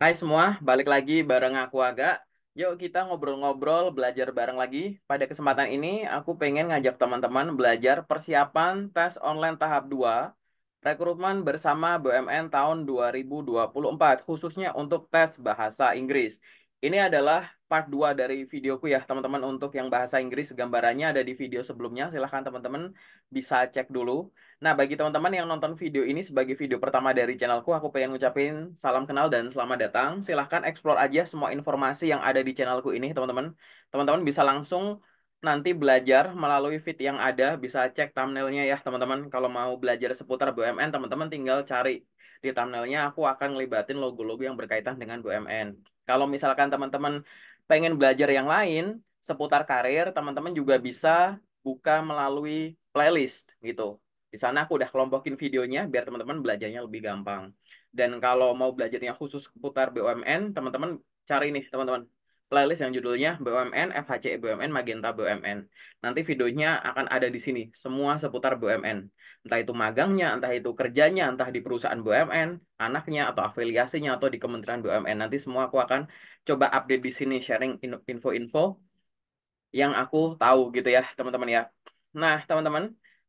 Hai semua, balik lagi bareng aku agak. Yuk kita ngobrol-ngobrol, belajar bareng lagi. Pada kesempatan ini, aku pengen ngajak teman-teman belajar persiapan tes online tahap 2 rekrutmen bersama BUMN tahun 2024, khususnya untuk tes bahasa Inggris. Ini adalah part 2 dari videoku ya teman-teman untuk yang bahasa Inggris gambarannya ada di video sebelumnya silahkan teman-teman bisa cek dulu. Nah bagi teman-teman yang nonton video ini sebagai video pertama dari channelku aku pengen ngucapin salam kenal dan selamat datang. Silahkan explore aja semua informasi yang ada di channelku ini teman-teman. Teman-teman bisa langsung nanti belajar melalui feed yang ada bisa cek thumbnailnya ya teman-teman. Kalau mau belajar seputar BUMN teman-teman tinggal cari di thumbnailnya aku akan ngelibatin logo-logo yang berkaitan dengan BUMN. Kalau misalkan teman-teman pengen belajar yang lain seputar karir, teman-teman juga bisa buka melalui playlist gitu. Di sana aku udah kelompokin videonya biar teman-teman belajarnya lebih gampang. Dan kalau mau belajarnya khusus seputar BUMN, teman-teman cari nih teman-teman playlist yang judulnya BUMN, FHC BUMN, Magenta BUMN. Nanti videonya akan ada di sini, semua seputar BUMN. Entah itu magangnya, entah itu kerjanya, entah di perusahaan BUMN, anaknya, atau afiliasinya, atau di Kementerian BUMN. Nanti semua aku akan coba update di sini, sharing info-info yang aku tahu gitu ya, teman-teman ya. Nah, teman-teman,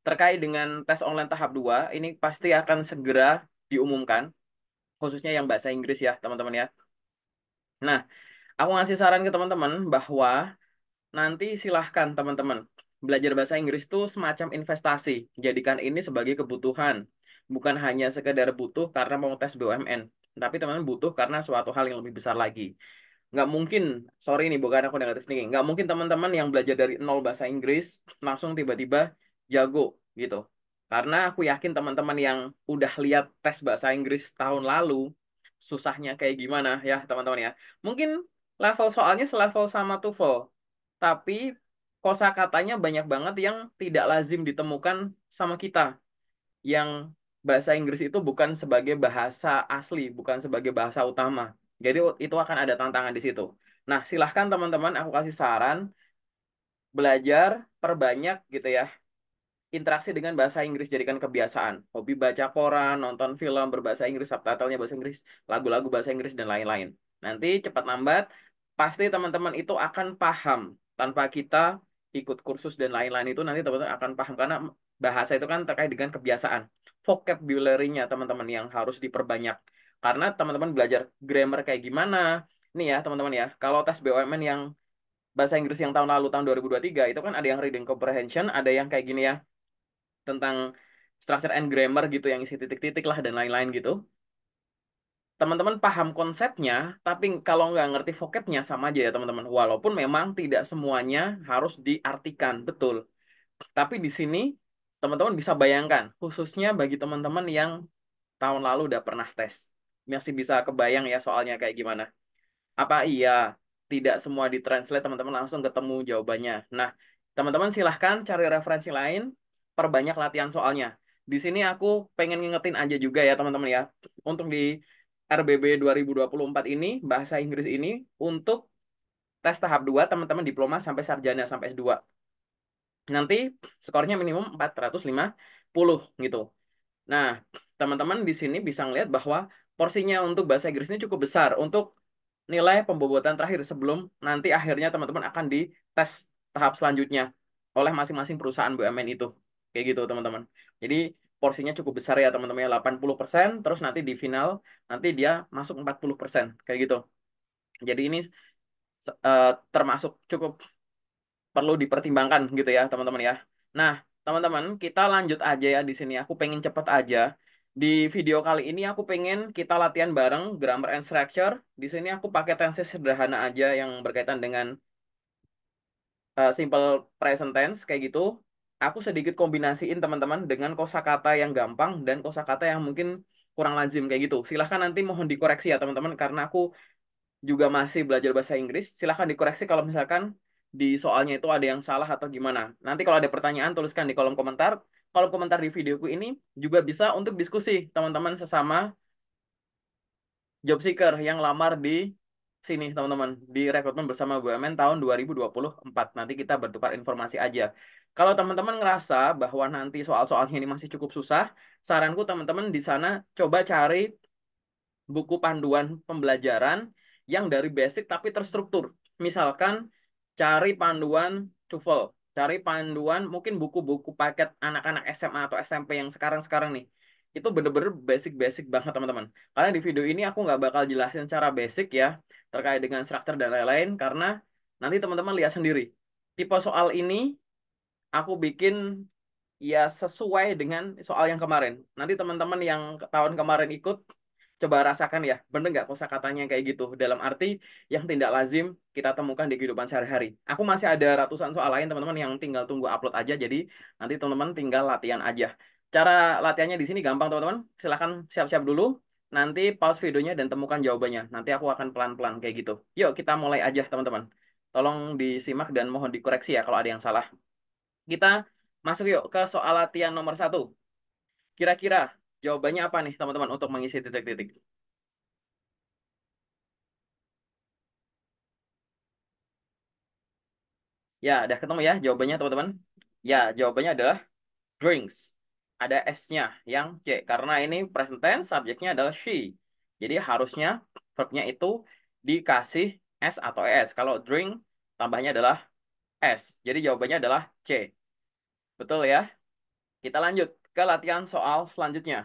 terkait dengan tes online tahap 2, ini pasti akan segera diumumkan, khususnya yang bahasa Inggris ya, teman-teman ya. Nah, Aku ngasih saran ke teman-teman bahwa nanti silahkan teman-teman belajar bahasa Inggris itu semacam investasi. Jadikan ini sebagai kebutuhan. Bukan hanya sekedar butuh karena mau tes BUMN. Tapi teman-teman butuh karena suatu hal yang lebih besar lagi. Nggak mungkin, sorry ini bukan aku negatif thinking, nggak mungkin teman-teman yang belajar dari nol bahasa Inggris langsung tiba-tiba jago gitu. Karena aku yakin teman-teman yang udah lihat tes bahasa Inggris tahun lalu, susahnya kayak gimana ya teman-teman ya. Mungkin level soalnya selevel sama TOEFL. Tapi kosa katanya banyak banget yang tidak lazim ditemukan sama kita. Yang bahasa Inggris itu bukan sebagai bahasa asli, bukan sebagai bahasa utama. Jadi itu akan ada tantangan di situ. Nah, silahkan teman-teman aku kasih saran belajar perbanyak gitu ya interaksi dengan bahasa Inggris jadikan kebiasaan. Hobi baca koran, nonton film berbahasa Inggris, subtitlenya bahasa Inggris, lagu-lagu bahasa Inggris dan lain-lain. Nanti cepat lambat pasti teman-teman itu akan paham tanpa kita ikut kursus dan lain-lain itu nanti teman-teman akan paham karena bahasa itu kan terkait dengan kebiasaan vocabulary-nya teman-teman yang harus diperbanyak karena teman-teman belajar grammar kayak gimana nih ya teman-teman ya kalau tes BUMN yang bahasa Inggris yang tahun lalu tahun 2023 itu kan ada yang reading comprehension ada yang kayak gini ya tentang structure and grammar gitu yang isi titik-titik lah dan lain-lain gitu teman-teman paham konsepnya, tapi kalau nggak ngerti vocabnya sama aja ya teman-teman. Walaupun memang tidak semuanya harus diartikan, betul. Tapi di sini teman-teman bisa bayangkan, khususnya bagi teman-teman yang tahun lalu udah pernah tes. Masih bisa kebayang ya soalnya kayak gimana. Apa iya tidak semua ditranslate teman-teman langsung ketemu jawabannya. Nah, teman-teman silahkan cari referensi lain, perbanyak latihan soalnya. Di sini aku pengen ngingetin aja juga ya teman-teman ya, untuk di RBB 2024 ini, bahasa Inggris ini, untuk tes tahap 2 teman-teman diploma sampai sarjana, sampai S2. Nanti skornya minimum 450 gitu. Nah, teman-teman di sini bisa ngeliat bahwa porsinya untuk bahasa Inggris ini cukup besar untuk nilai pembobotan terakhir sebelum nanti akhirnya teman-teman akan di tes tahap selanjutnya oleh masing-masing perusahaan BUMN itu. Kayak gitu, teman-teman. Jadi, porsinya cukup besar ya teman-teman ya 80% terus nanti di final nanti dia masuk 40% kayak gitu. Jadi ini uh, termasuk cukup perlu dipertimbangkan gitu ya teman-teman ya. Nah, teman-teman kita lanjut aja ya di sini aku pengen cepet aja. Di video kali ini aku pengen kita latihan bareng grammar and structure. Di sini aku pakai tenses sederhana aja yang berkaitan dengan uh, simple present tense kayak gitu aku sedikit kombinasiin teman-teman dengan kosakata yang gampang dan kosakata yang mungkin kurang lazim kayak gitu. Silahkan nanti mohon dikoreksi ya teman-teman karena aku juga masih belajar bahasa Inggris. Silahkan dikoreksi kalau misalkan di soalnya itu ada yang salah atau gimana. Nanti kalau ada pertanyaan tuliskan di kolom komentar. Kolom komentar di videoku ini juga bisa untuk diskusi teman-teman sesama job seeker yang lamar di sini teman-teman di rekrutmen bersama BUMN tahun 2024. Nanti kita bertukar informasi aja. Kalau teman-teman ngerasa bahwa nanti soal soal ini masih cukup susah, saranku teman-teman di sana coba cari buku panduan pembelajaran yang dari basic tapi terstruktur. Misalkan cari panduan TOEFL, cari panduan mungkin buku-buku paket anak-anak SMA atau SMP yang sekarang-sekarang nih itu bener-bener basic-basic banget teman-teman. Karena di video ini aku nggak bakal jelasin cara basic ya terkait dengan struktur dan lain-lain karena nanti teman-teman lihat sendiri. Tipe soal ini aku bikin ya sesuai dengan soal yang kemarin. Nanti teman-teman yang tahun kemarin ikut coba rasakan ya, bener nggak katanya kayak gitu. Dalam arti yang tidak lazim kita temukan di kehidupan sehari-hari. Aku masih ada ratusan soal lain teman-teman yang tinggal tunggu upload aja. Jadi nanti teman-teman tinggal latihan aja. Cara latihannya di sini gampang teman-teman. Silahkan siap-siap dulu. Nanti pause videonya dan temukan jawabannya. Nanti aku akan pelan-pelan kayak gitu. Yuk kita mulai aja teman-teman. Tolong disimak dan mohon dikoreksi ya kalau ada yang salah. Kita masuk yuk ke soal latihan nomor satu. Kira-kira jawabannya apa nih teman-teman untuk mengisi titik-titik? Ya, udah ketemu ya jawabannya teman-teman. Ya, jawabannya adalah drinks. Ada S-nya yang C. Karena ini present tense, subjeknya adalah she. Jadi harusnya verbnya itu dikasih S atau ES. Kalau drink, tambahnya adalah S. Jadi jawabannya adalah C. Betul ya? Kita lanjut ke latihan soal selanjutnya.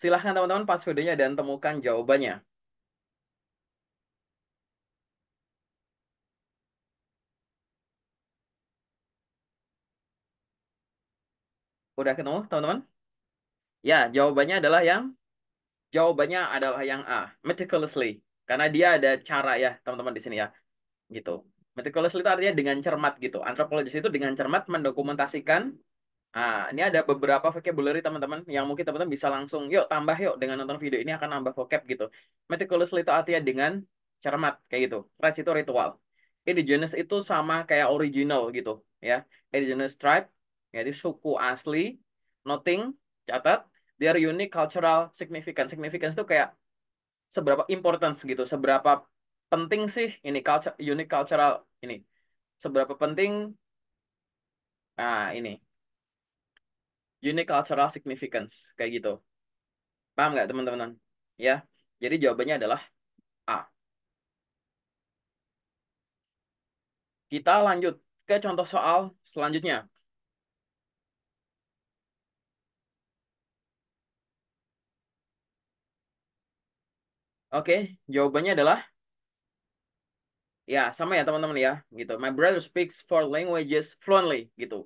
Silahkan teman-teman pas passwordnya dan temukan jawabannya. Udah ketemu teman-teman? Ya, jawabannya adalah yang jawabannya adalah yang A, meticulously. Karena dia ada cara ya, teman-teman di sini ya. Gitu meticulous itu artinya dengan cermat gitu. Antropologis itu dengan cermat mendokumentasikan. Nah, ini ada beberapa vocabulary teman-teman yang mungkin teman-teman bisa langsung yuk tambah yuk dengan nonton video ini akan nambah vocab gitu. Meticulous itu artinya dengan cermat kayak gitu. Rites itu ritual. Indigenous itu sama kayak original gitu ya. Indigenous tribe yaitu suku asli. Noting catat their unique cultural significance. Significance itu kayak seberapa importance gitu, seberapa penting sih ini culture unique cultural ini? Seberapa penting nah ini unique cultural significance kayak gitu. Paham nggak teman-teman? Ya. Jadi jawabannya adalah A. Kita lanjut ke contoh soal selanjutnya. Oke, jawabannya adalah ya sama ya teman-teman ya gitu my brother speaks four languages fluently gitu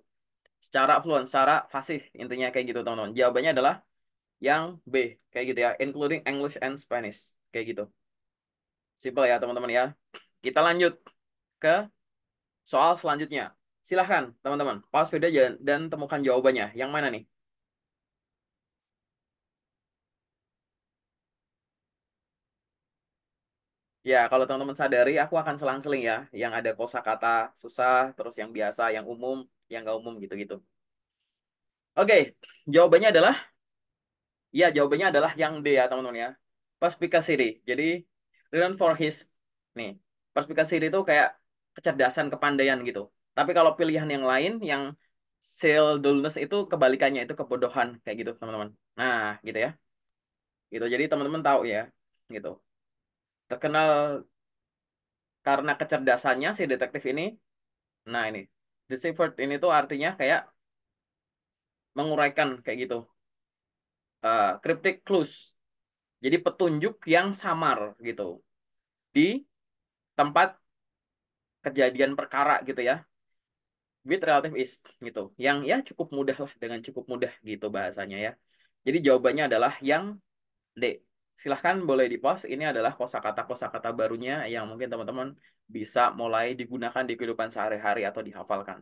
secara fluent secara fasih intinya kayak gitu teman-teman jawabannya adalah yang B kayak gitu ya including English and Spanish kayak gitu simple ya teman-teman ya kita lanjut ke soal selanjutnya silahkan teman-teman pause video dan temukan jawabannya yang mana nih Ya, kalau teman-teman sadari, aku akan selang-seling ya. Yang ada kosakata susah, terus yang biasa, yang umum, yang nggak umum gitu-gitu. Oke, jawabannya adalah, ya jawabannya adalah yang D ya teman-teman ya. Perspicacity. Jadi, learn for his, nih, perspicacity itu kayak kecerdasan, kepandaian gitu. Tapi kalau pilihan yang lain, yang sale dullness itu kebalikannya, itu kebodohan, kayak gitu teman-teman. Nah, gitu ya. Gitu, jadi teman-teman tahu ya, gitu. Terkenal karena kecerdasannya si detektif ini. Nah ini, deciphered ini tuh artinya kayak menguraikan kayak gitu. Uh, cryptic clues. Jadi petunjuk yang samar gitu. Di tempat kejadian perkara gitu ya with relative is gitu yang ya cukup mudah lah dengan cukup mudah gitu bahasanya ya jadi jawabannya adalah yang D silahkan boleh di post. Ini adalah kosakata-kosakata barunya yang mungkin teman-teman bisa mulai digunakan di kehidupan sehari-hari atau dihafalkan.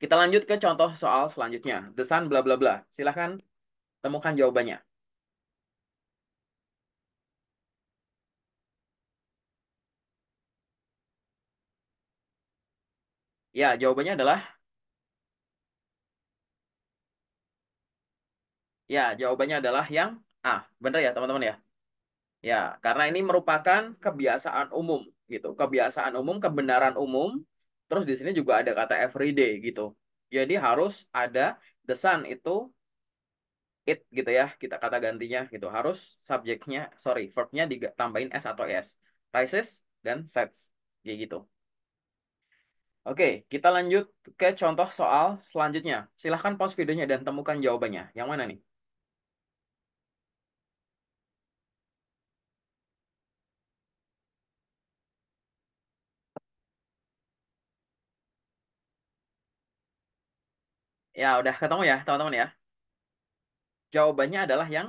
Kita lanjut ke contoh soal selanjutnya. Desan bla bla bla. Silahkan temukan jawabannya. Ya, jawabannya adalah Ya, jawabannya adalah yang Ah, Benar ya, teman-teman ya? Ya, karena ini merupakan kebiasaan umum gitu. Kebiasaan umum, kebenaran umum. Terus di sini juga ada kata everyday gitu. Jadi harus ada the sun itu it gitu ya. Kita kata gantinya gitu. Harus subjeknya, sorry, verbnya ditambahin s atau s. Rises dan sets. Kayak gitu. Oke, kita lanjut ke contoh soal selanjutnya. Silahkan pause videonya dan temukan jawabannya. Yang mana nih? Ya, udah ketemu ya, teman-teman ya. Jawabannya adalah yang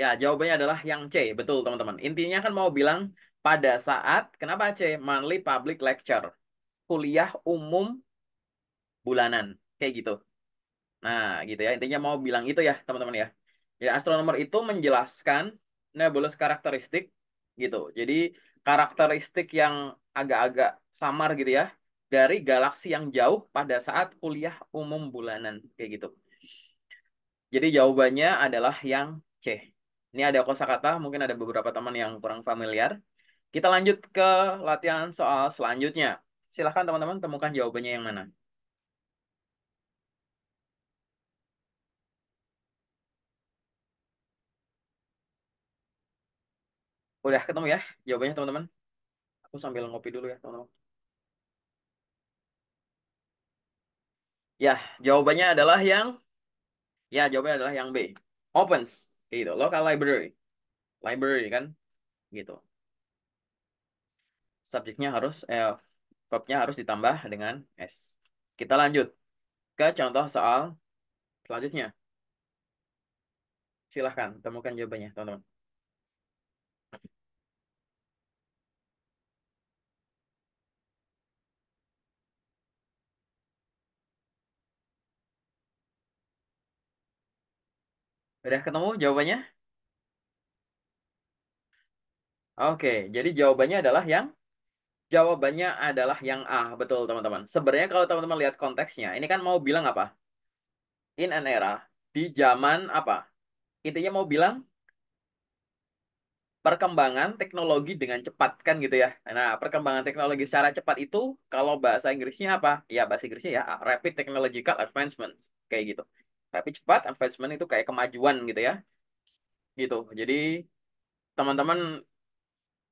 Ya, jawabannya adalah yang C, betul teman-teman. Intinya kan mau bilang pada saat kenapa C? Monthly Public Lecture. Kuliah umum bulanan, kayak gitu. Nah, gitu ya. Intinya mau bilang itu ya, teman-teman ya. Jadi ya, astronomer itu menjelaskan nebulous karakteristik gitu. Jadi karakteristik yang agak-agak samar gitu ya dari galaksi yang jauh pada saat kuliah umum bulanan kayak gitu. Jadi jawabannya adalah yang C. Ini ada kosakata, mungkin ada beberapa teman yang kurang familiar. Kita lanjut ke latihan soal selanjutnya. Silahkan teman-teman temukan jawabannya yang mana. Udah ketemu ya jawabannya teman-teman. Aku sambil ngopi dulu ya teman-teman. Ya, jawabannya adalah yang ya jawabannya adalah yang B. Opens gitu. Local library. Library kan gitu. Subjeknya harus eh verb-nya harus ditambah dengan S. Kita lanjut ke contoh soal selanjutnya. Silahkan temukan jawabannya, teman-teman. Udah ketemu jawabannya? Oke, jadi jawabannya adalah yang jawabannya adalah yang A, betul teman-teman. Sebenarnya kalau teman-teman lihat konteksnya, ini kan mau bilang apa? In an era, di zaman apa? Intinya mau bilang perkembangan teknologi dengan cepat kan gitu ya. Nah, perkembangan teknologi secara cepat itu kalau bahasa Inggrisnya apa? Ya bahasa Inggrisnya ya rapid technological advancement kayak gitu. Tapi cepat, advancement itu kayak kemajuan gitu ya. Gitu. Jadi teman-teman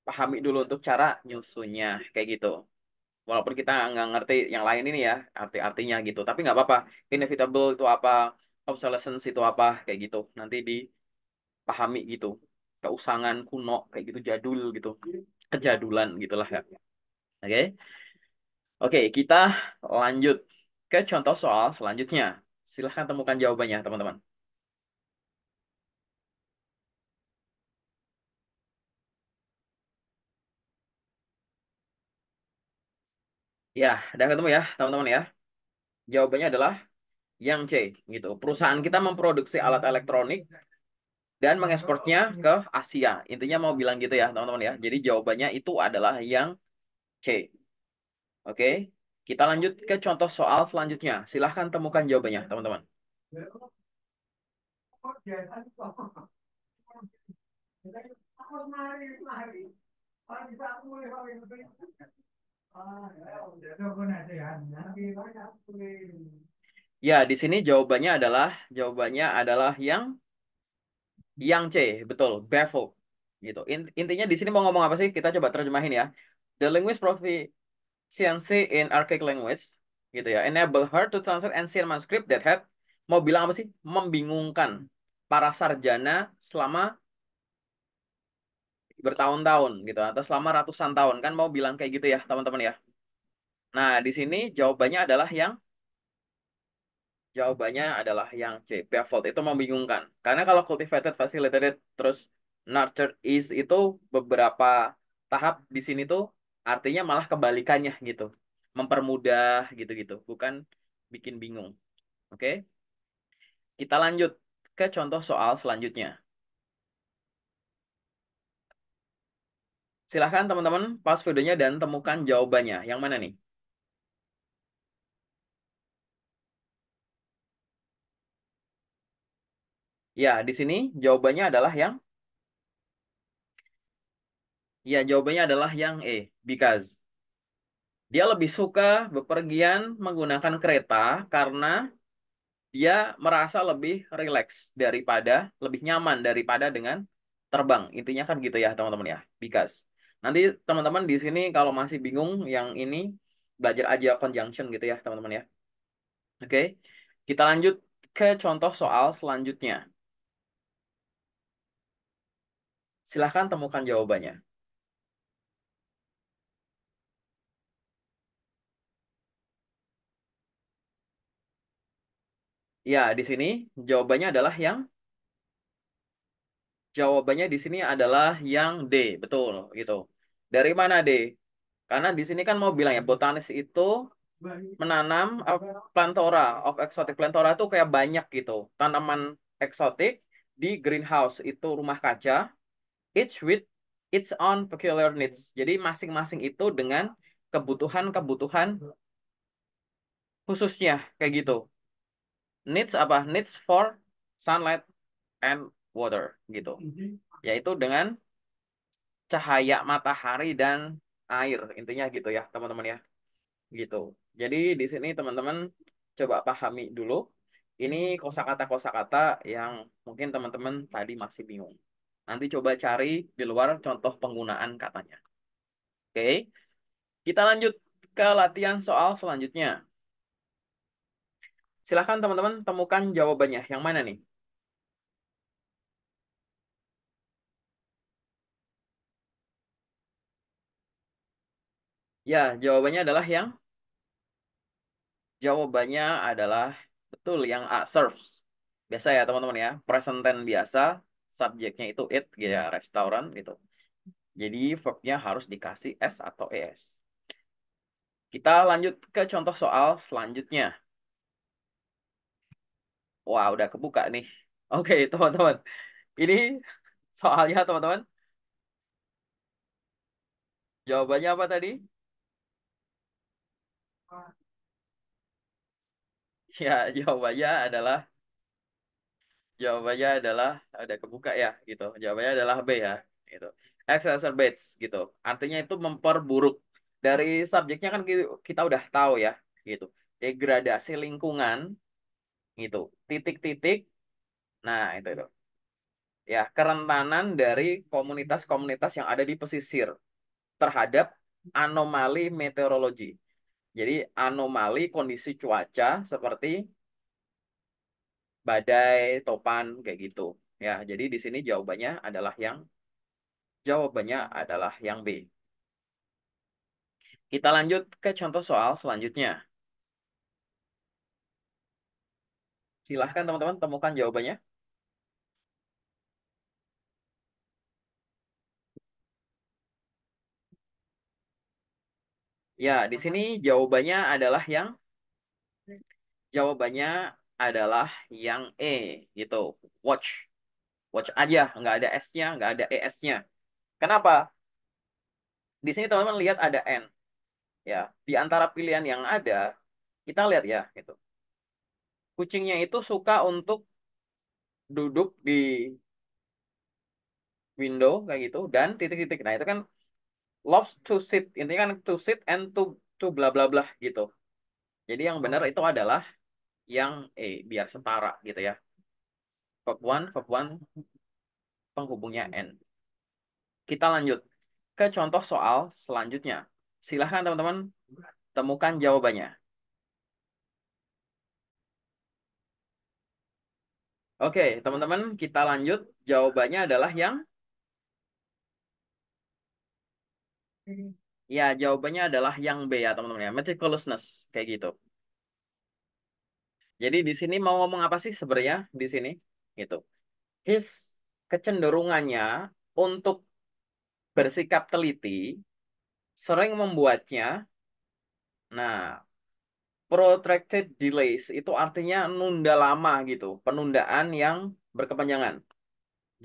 pahami dulu untuk cara nyusunnya kayak gitu. Walaupun kita nggak ngerti yang lain ini ya arti-artinya gitu, tapi nggak apa-apa. Inevitable itu apa, obsolescence itu apa kayak gitu. Nanti dipahami gitu. Keusangan kuno kayak gitu jadul gitu. Kejadulan gitulah ya. Oke. Okay? Oke, okay, kita lanjut ke contoh soal selanjutnya. Silahkan temukan jawabannya, teman-teman. Ya, udah ketemu ya, teman-teman ya. Jawabannya adalah yang C, gitu. Perusahaan kita memproduksi alat elektronik dan mengekspornya ke Asia. Intinya mau bilang gitu ya, teman-teman ya. Jadi jawabannya itu adalah yang C. Oke. Okay? Kita lanjut ke contoh soal selanjutnya. Silahkan temukan jawabannya, teman-teman. Ya, di sini jawabannya adalah jawabannya adalah yang yang C, betul, baffled gitu. Intinya di sini mau ngomong apa sih? Kita coba terjemahin ya. The linguist profi CNC in Archaic Language gitu ya. Enable her to translate ancient manuscript that had mau bilang apa sih? Membingungkan para sarjana selama bertahun-tahun gitu atau selama ratusan tahun kan mau bilang kayak gitu ya teman-teman ya. Nah, di sini jawabannya adalah yang jawabannya adalah yang C, Piavolt itu membingungkan. Karena kalau cultivated, facilitated, terus nurtured is itu beberapa tahap di sini tuh artinya malah kebalikannya gitu mempermudah gitu-gitu bukan bikin bingung oke kita lanjut ke contoh soal selanjutnya silahkan teman-teman pause videonya dan temukan jawabannya yang mana nih Ya, di sini jawabannya adalah yang Ya, jawabannya adalah yang E, because. Dia lebih suka bepergian menggunakan kereta karena dia merasa lebih rileks daripada, lebih nyaman daripada dengan terbang. Intinya kan gitu ya, teman-teman ya, because. Nanti teman-teman di sini kalau masih bingung yang ini, belajar aja conjunction gitu ya, teman-teman ya. Oke, kita lanjut ke contoh soal selanjutnya. Silahkan temukan jawabannya. Ya, di sini jawabannya adalah yang jawabannya di sini adalah yang D, betul gitu. Dari mana D? Karena di sini kan mau bilang ya botanis itu menanam plantora of exotic plantora itu kayak banyak gitu. Tanaman eksotik di greenhouse itu rumah kaca each with its own peculiar needs. Jadi masing-masing itu dengan kebutuhan-kebutuhan khususnya kayak gitu needs apa needs for sunlight and water gitu mm-hmm. yaitu dengan cahaya matahari dan air intinya gitu ya teman-teman ya gitu jadi di sini teman-teman coba pahami dulu ini kosakata kosakata yang mungkin teman-teman tadi masih bingung nanti coba cari di luar contoh penggunaan katanya oke kita lanjut ke latihan soal selanjutnya Silahkan teman-teman temukan jawabannya. Yang mana nih? Ya, jawabannya adalah yang jawabannya adalah betul yang A serves. Biasa ya teman-teman ya, present tense biasa, subjeknya itu it gitu ya, restoran gitu. Jadi verbnya harus dikasih S atau ES. Kita lanjut ke contoh soal selanjutnya. Wah, udah kebuka nih. Oke, teman-teman. Ini soalnya, teman-teman. Jawabannya apa tadi? Ya, jawabannya adalah jawabannya adalah ada kebuka ya, gitu. Jawabannya adalah B ya, gitu. Exacerbates gitu. Artinya itu memperburuk. Dari subjeknya kan kita udah tahu ya, gitu. Degradasi lingkungan gitu titik-titik nah itu itu ya kerentanan dari komunitas-komunitas yang ada di pesisir terhadap anomali meteorologi jadi anomali kondisi cuaca seperti badai topan kayak gitu ya jadi di sini jawabannya adalah yang jawabannya adalah yang B kita lanjut ke contoh soal selanjutnya Silahkan teman-teman temukan jawabannya. Ya, di sini jawabannya adalah yang jawabannya adalah yang E gitu. Watch. Watch aja, nggak ada S-nya, nggak ada ES-nya. Kenapa? Di sini teman-teman lihat ada N. Ya, di antara pilihan yang ada, kita lihat ya gitu kucingnya itu suka untuk duduk di window kayak gitu dan titik-titik. Nah, itu kan loves to sit. Intinya kan to sit and to to bla bla bla gitu. Jadi yang benar oh. itu adalah yang eh biar setara gitu ya. Verb one, verb one penghubungnya N. Kita lanjut ke contoh soal selanjutnya. Silahkan teman-teman temukan jawabannya. Oke, teman-teman, kita lanjut. Jawabannya adalah yang Ya, jawabannya adalah yang B ya, teman-teman ya. Meticulousness, kayak gitu. Jadi di sini mau ngomong apa sih sebenarnya di sini? Gitu. His kecenderungannya untuk bersikap teliti sering membuatnya nah protracted delays itu artinya nunda lama gitu, penundaan yang berkepanjangan.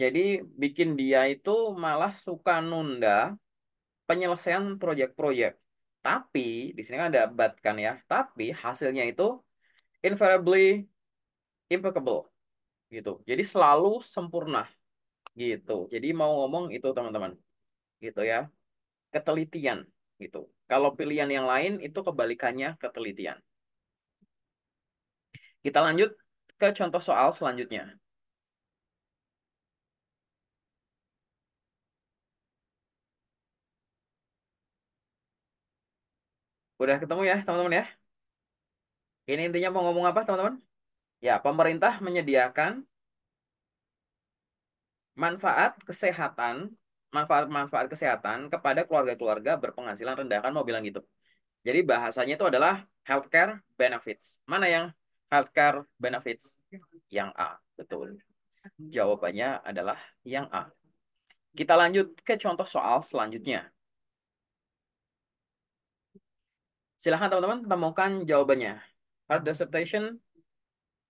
Jadi bikin dia itu malah suka nunda penyelesaian proyek-proyek. Tapi di sini kan ada but kan ya. Tapi hasilnya itu invariably impeccable gitu. Jadi selalu sempurna gitu. Jadi mau ngomong itu teman-teman. Gitu ya. Ketelitian gitu. Kalau pilihan yang lain itu kebalikannya ketelitian. Kita lanjut ke contoh soal selanjutnya. Udah ketemu ya, teman-teman ya? Ini intinya mau ngomong apa, teman-teman? Ya, pemerintah menyediakan manfaat kesehatan, manfaat-manfaat kesehatan kepada keluarga-keluarga berpenghasilan rendah. Kan mau bilang gitu. Jadi bahasanya itu adalah healthcare benefits. Mana yang healthcare benefits yang A. Betul. Hmm. Jawabannya adalah yang A. Kita lanjut ke contoh soal selanjutnya. Silahkan teman-teman temukan jawabannya. Hard dissertation,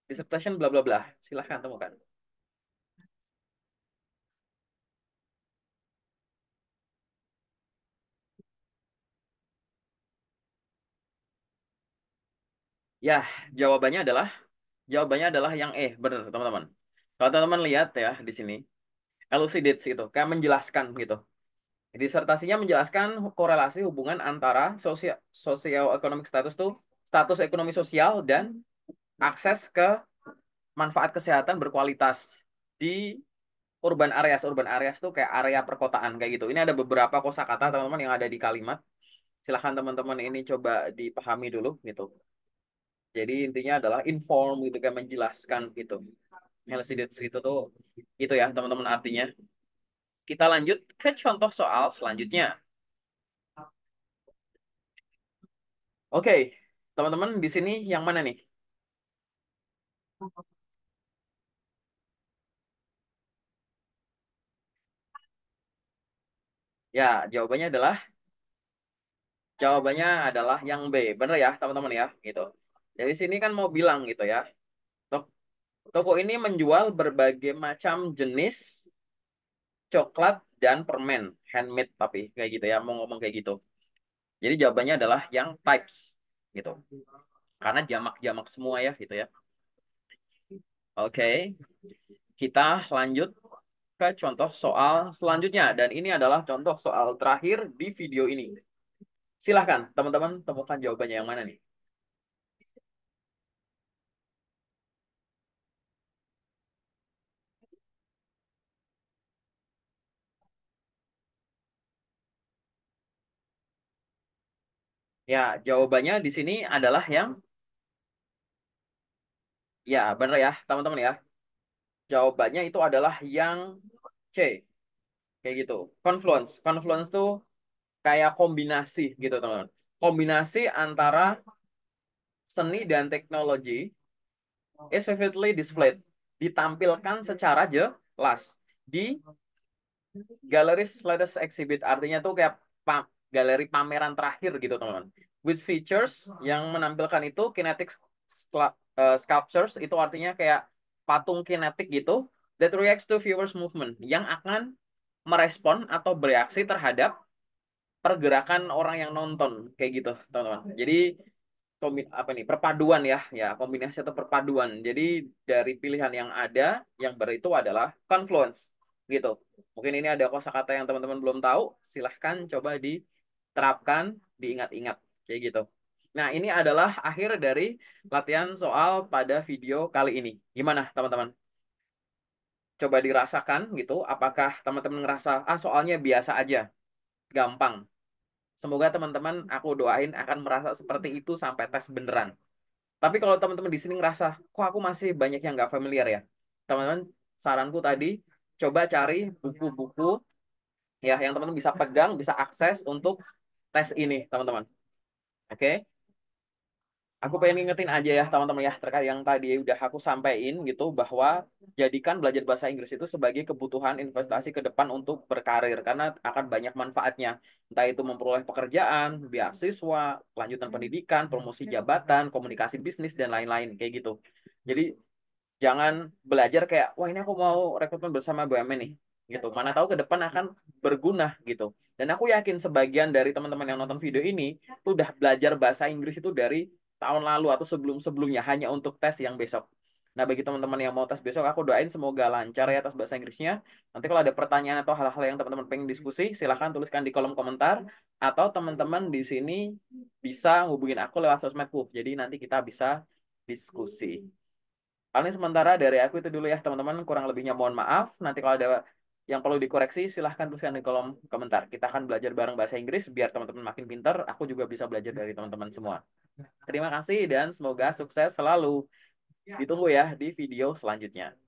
dissertation bla bla bla. Silahkan temukan. Ya, jawabannya adalah jawabannya adalah yang E, benar teman-teman. Kalau teman-teman lihat ya di sini, elucidates itu kayak menjelaskan gitu. Disertasinya menjelaskan korelasi hubungan antara sosial sosial ekonomi status tuh status ekonomi sosial dan akses ke manfaat kesehatan berkualitas di urban areas. Urban areas tuh kayak area perkotaan kayak gitu. Ini ada beberapa kosakata teman-teman yang ada di kalimat. Silahkan teman-teman ini coba dipahami dulu gitu. Jadi intinya adalah inform gitu kan menjelaskan gitu. LCD itu tuh itu ya teman-teman artinya. Kita lanjut ke contoh soal selanjutnya. Oke, okay. teman-teman di sini yang mana nih? Ya, jawabannya adalah jawabannya adalah yang B. benar ya, teman-teman ya, gitu. Jadi sini kan mau bilang gitu ya. Toko ini menjual berbagai macam jenis coklat dan permen handmade tapi kayak gitu ya mau ngomong kayak gitu. Jadi jawabannya adalah yang types gitu. Karena jamak-jamak semua ya gitu ya. Oke. Okay. Kita lanjut ke contoh soal selanjutnya dan ini adalah contoh soal terakhir di video ini. Silahkan teman-teman temukan jawabannya yang mana nih. Ya, jawabannya di sini adalah yang Ya, benar ya, teman-teman ya. Jawabannya itu adalah yang C. Kayak gitu. Confluence. Confluence tuh kayak kombinasi gitu, teman-teman. Kombinasi antara seni dan teknologi is vividly displayed. Ditampilkan secara jelas di galeri latest exhibit. Artinya tuh kayak galeri pameran terakhir gitu teman-teman. With features yang menampilkan itu kinetic eh, sculptures itu artinya kayak patung kinetik gitu that reacts to viewers movement yang akan merespon atau bereaksi terhadap pergerakan orang yang nonton kayak gitu teman-teman. Jadi apa nih perpaduan ya ya kombinasi atau perpaduan. Jadi dari pilihan yang ada yang beritu adalah confluence gitu. Mungkin ini ada kosakata yang teman-teman belum tahu, silahkan coba di terapkan, diingat-ingat. Kayak gitu. Nah, ini adalah akhir dari latihan soal pada video kali ini. Gimana, teman-teman? Coba dirasakan gitu, apakah teman-teman ngerasa, ah soalnya biasa aja, gampang. Semoga teman-teman aku doain akan merasa seperti itu sampai tes beneran. Tapi kalau teman-teman di sini ngerasa, kok aku masih banyak yang nggak familiar ya? Teman-teman, saranku tadi, coba cari buku-buku ya yang teman-teman bisa pegang, bisa akses untuk tes ini, teman-teman. Oke. Aku pengen ngingetin aja ya, teman-teman ya, terkait yang tadi udah aku sampaikan gitu bahwa jadikan belajar bahasa Inggris itu sebagai kebutuhan investasi ke depan untuk berkarir karena akan banyak manfaatnya. Entah itu memperoleh pekerjaan, beasiswa, lanjutan pendidikan, promosi jabatan, komunikasi bisnis dan lain-lain kayak gitu. Jadi jangan belajar kayak wah ini aku mau rekrutmen bersama BUMN nih gitu. Mana tahu ke depan akan berguna gitu. Dan aku yakin sebagian dari teman-teman yang nonton video ini sudah belajar bahasa Inggris itu dari tahun lalu atau sebelum-sebelumnya hanya untuk tes yang besok. Nah, bagi teman-teman yang mau tes besok, aku doain semoga lancar ya tes bahasa Inggrisnya. Nanti kalau ada pertanyaan atau hal-hal yang teman-teman pengen diskusi, silahkan tuliskan di kolom komentar. Atau teman-teman di sini bisa hubungin aku lewat sosmedku. Jadi nanti kita bisa diskusi. Paling sementara dari aku itu dulu ya teman-teman. Kurang lebihnya mohon maaf. Nanti kalau ada yang perlu dikoreksi silahkan tuliskan di kolom komentar. Kita akan belajar bareng bahasa Inggris biar teman-teman makin pintar. Aku juga bisa belajar dari teman-teman semua. Terima kasih dan semoga sukses selalu. Ditunggu ya di video selanjutnya.